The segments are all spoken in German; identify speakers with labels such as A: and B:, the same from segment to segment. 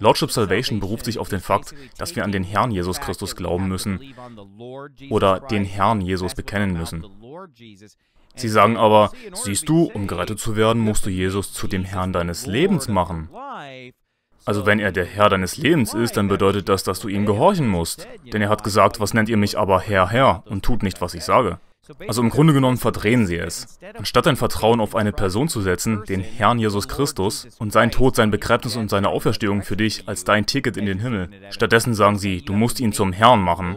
A: Lordship Salvation beruft sich auf den Fakt, dass wir an den Herrn Jesus Christus glauben müssen oder den Herrn Jesus bekennen müssen. Sie sagen aber, siehst du, um gerettet zu werden, musst du Jesus zu dem Herrn deines Lebens machen. Also wenn er der Herr deines Lebens ist, dann bedeutet das, dass du ihm gehorchen musst. Denn er hat gesagt, was nennt ihr mich aber Herr, Herr und tut nicht, was ich sage. Also im Grunde genommen verdrehen sie es. Anstatt dein Vertrauen auf eine Person zu setzen, den Herrn Jesus Christus, und sein Tod, sein Begräbnis und seine Auferstehung für dich als dein Ticket in den Himmel, stattdessen sagen sie, du musst ihn zum Herrn machen.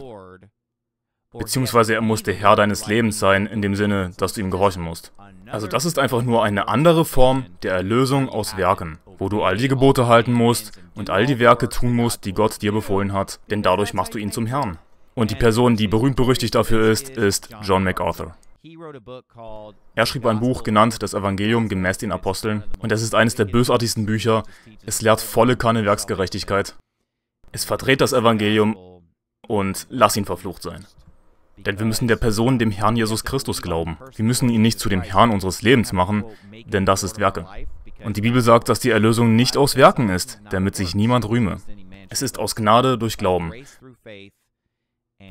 A: Beziehungsweise er muss der Herr deines Lebens sein, in dem Sinne, dass du ihm gehorchen musst. Also das ist einfach nur eine andere Form der Erlösung aus Werken, wo du all die Gebote halten musst und all die Werke tun musst, die Gott dir befohlen hat, denn dadurch machst du ihn zum Herrn. Und die Person, die berühmt-berüchtigt dafür ist, ist John MacArthur. Er schrieb ein Buch genannt Das Evangelium gemäß den Aposteln und es ist eines der bösartigsten Bücher. Es lehrt volle Kanne Werksgerechtigkeit. Es verdreht das Evangelium und lass ihn verflucht sein. Denn wir müssen der Person, dem Herrn Jesus Christus, glauben. Wir müssen ihn nicht zu dem Herrn unseres Lebens machen, denn das ist Werke. Und die Bibel sagt, dass die Erlösung nicht aus Werken ist, damit sich niemand rühme. Es ist aus Gnade durch Glauben.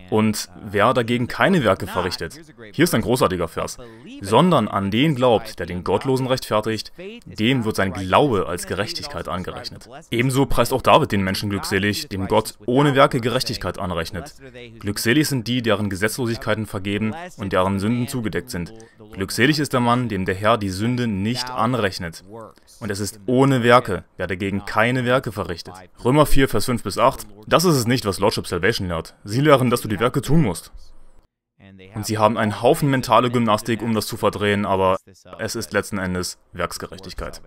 A: Und wer dagegen keine Werke verrichtet, hier ist ein großartiger Vers, sondern an den glaubt, der den Gottlosen rechtfertigt, dem wird sein Glaube als Gerechtigkeit angerechnet. Ebenso preist auch David den Menschen glückselig, dem Gott ohne Werke Gerechtigkeit anrechnet. Glückselig sind die, deren Gesetzlosigkeiten vergeben und deren Sünden zugedeckt sind. Glückselig ist der Mann, dem der Herr die Sünde nicht anrechnet. Und es ist ohne Werke, wer dagegen keine Werke verrichtet. Römer 4, Vers 5 bis 8 das ist es nicht, was Lordship Salvation lehrt. Sie lehren, dass du die Werke tun musst. Und sie haben einen Haufen mentale Gymnastik, um das zu verdrehen, aber es ist letzten Endes Werksgerechtigkeit.